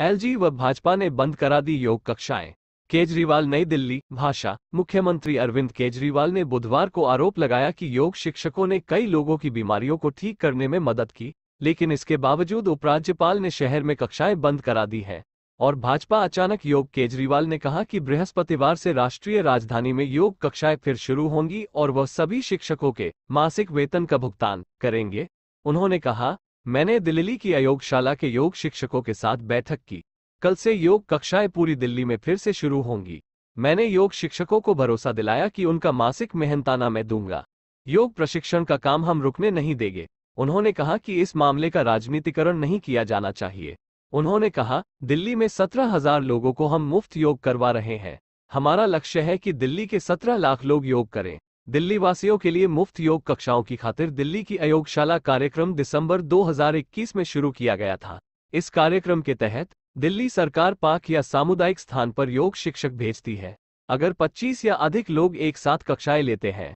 LG व भाजपा ने बंद करा दी योग कक्षाएं केजरीवाल नई दिल्ली भाषा मुख्यमंत्री अरविंद केजरीवाल ने बुधवार को आरोप लगाया कि योग शिक्षकों ने कई लोगों की बीमारियों को ठीक करने में मदद की लेकिन इसके बावजूद उपराज्यपाल ने शहर में कक्षाएं बंद करा दी हैं और भाजपा अचानक योग केजरीवाल ने कहा कि बृहस्पतिवार से राष्ट्रीय राजधानी में योग कक्षाएं फिर शुरू होंगी और वह सभी शिक्षकों के मासिक वेतन का भुगतान करेंगे उन्होंने कहा मैंने दिल्ली की अयोगशाला के योग शिक्षकों के साथ बैठक की कल से योग कक्षाएं पूरी दिल्ली में फिर से शुरू होंगी मैंने योग शिक्षकों को भरोसा दिलाया कि उनका मासिक मेहनताना मैं दूंगा योग प्रशिक्षण का काम हम रुकने नहीं देंगे उन्होंने कहा कि इस मामले का राजनीतिकरण नहीं किया जाना चाहिए उन्होंने कहा दिल्ली में सत्रह हजार लोगों को हम मुफ्त योग करवा रहे हैं हमारा लक्ष्य है कि दिल्ली के सत्रह लाख लोग योग करें दिल्ली वासियों के लिए मुफ्त योग कक्षाओं की खातिर दिल्ली की अयोगशाला कार्यक्रम दिसंबर 2021 में शुरू किया गया था इस कार्यक्रम के तहत दिल्ली सरकार पाक या सामुदायिक स्थान पर योग शिक्षक भेजती है अगर 25 या अधिक लोग एक साथ कक्षाएं लेते हैं